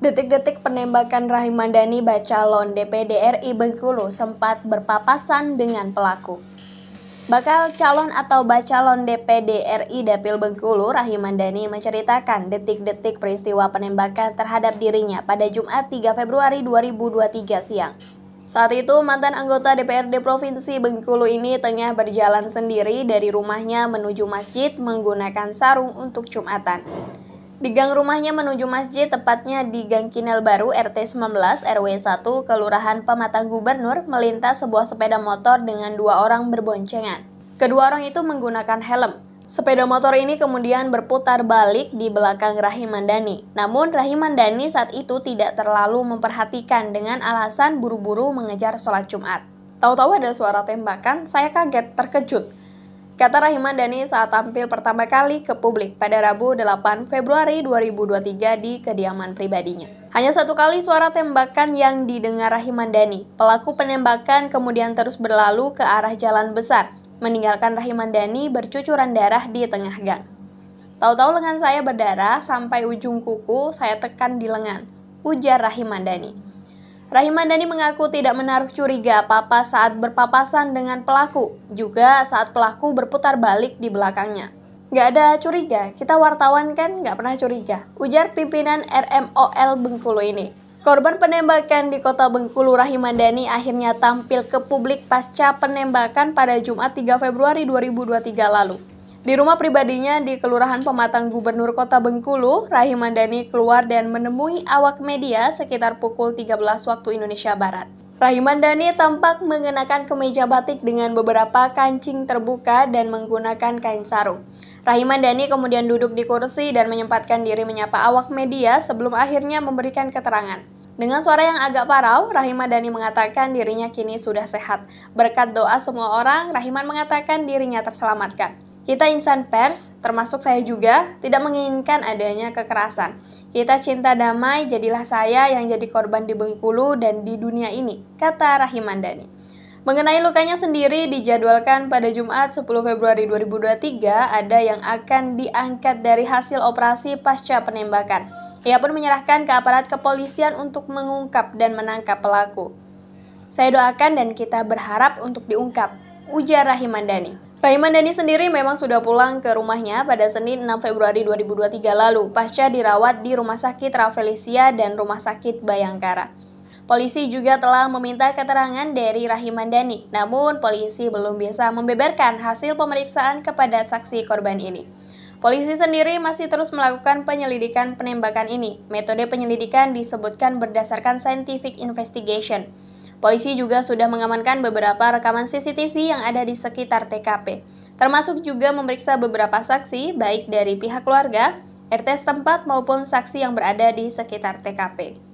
Detik-detik penembakan Rahim Mandani Bacalon DPD RI Bengkulu sempat berpapasan dengan pelaku. Bakal calon atau bacalon DPD RI Dapil Bengkulu Rahim Mandani menceritakan detik-detik peristiwa penembakan terhadap dirinya pada Jumat 3 Februari 2023 siang. Saat itu, mantan anggota DPRD Provinsi Bengkulu ini tengah berjalan sendiri dari rumahnya menuju masjid menggunakan sarung untuk Jumatan. Di gang rumahnya menuju masjid, tepatnya di Gang Kinel Baru RT 19 RW 1 Kelurahan Pematang Gubernur melintas sebuah sepeda motor dengan dua orang berboncengan. Kedua orang itu menggunakan helm. Sepeda motor ini kemudian berputar balik di belakang Rahim Mandani. Namun Rahim Mandani saat itu tidak terlalu memperhatikan dengan alasan buru-buru mengejar sholat Jumat. Tahu-tahu ada suara tembakan, saya kaget, terkejut kata Rahiman Dani saat tampil pertama kali ke publik pada Rabu 8 Februari 2023 di kediaman pribadinya. Hanya satu kali suara tembakan yang didengar Rahiman Dani. Pelaku penembakan kemudian terus berlalu ke arah jalan besar, meninggalkan Rahiman Dani bercucuran darah di tengah gang. Tahu-tahu lengan saya berdarah sampai ujung kuku, saya tekan di lengan. Ujar Rahiman Dani. Rahimandani mengaku tidak menaruh curiga apa-apa saat berpapasan dengan pelaku, juga saat pelaku berputar balik di belakangnya. Gak ada curiga, kita wartawan kan gak pernah curiga, ujar pimpinan RMOL Bengkulu ini. Korban penembakan di kota Bengkulu Rahimandani akhirnya tampil ke publik pasca penembakan pada Jumat 3 Februari 2023 lalu. Di rumah pribadinya di Kelurahan Pematang Gubernur Kota Bengkulu, Rahim Mandani keluar dan menemui awak media sekitar pukul 13 waktu Indonesia Barat. Rahim Mandani tampak mengenakan kemeja batik dengan beberapa kancing terbuka dan menggunakan kain sarung. Rahim Mandani kemudian duduk di kursi dan menyempatkan diri menyapa awak media sebelum akhirnya memberikan keterangan. Dengan suara yang agak parau, Rahiman Dani mengatakan dirinya kini sudah sehat. Berkat doa semua orang, Rahiman mengatakan dirinya terselamatkan. Kita insan pers, termasuk saya juga, tidak menginginkan adanya kekerasan. Kita cinta damai, jadilah saya yang jadi korban di Bengkulu dan di dunia ini, kata Rahimandani. Mengenai lukanya sendiri dijadwalkan pada Jumat 10 Februari 2023 ada yang akan diangkat dari hasil operasi pasca penembakan. Ia pun menyerahkan ke aparat kepolisian untuk mengungkap dan menangkap pelaku. Saya doakan dan kita berharap untuk diungkap, ujar Rahimandani. Raiman sendiri memang sudah pulang ke rumahnya pada Senin 6 Februari 2023 lalu pasca dirawat di Rumah Sakit Rafflesia dan Rumah Sakit Bayangkara. Polisi juga telah meminta keterangan dari Rahiman Dani, namun polisi belum bisa membeberkan hasil pemeriksaan kepada saksi korban ini. Polisi sendiri masih terus melakukan penyelidikan penembakan ini. Metode penyelidikan disebutkan berdasarkan scientific investigation. Polisi juga sudah mengamankan beberapa rekaman CCTV yang ada di sekitar TKP, termasuk juga memeriksa beberapa saksi, baik dari pihak keluarga, RT setempat, maupun saksi yang berada di sekitar TKP.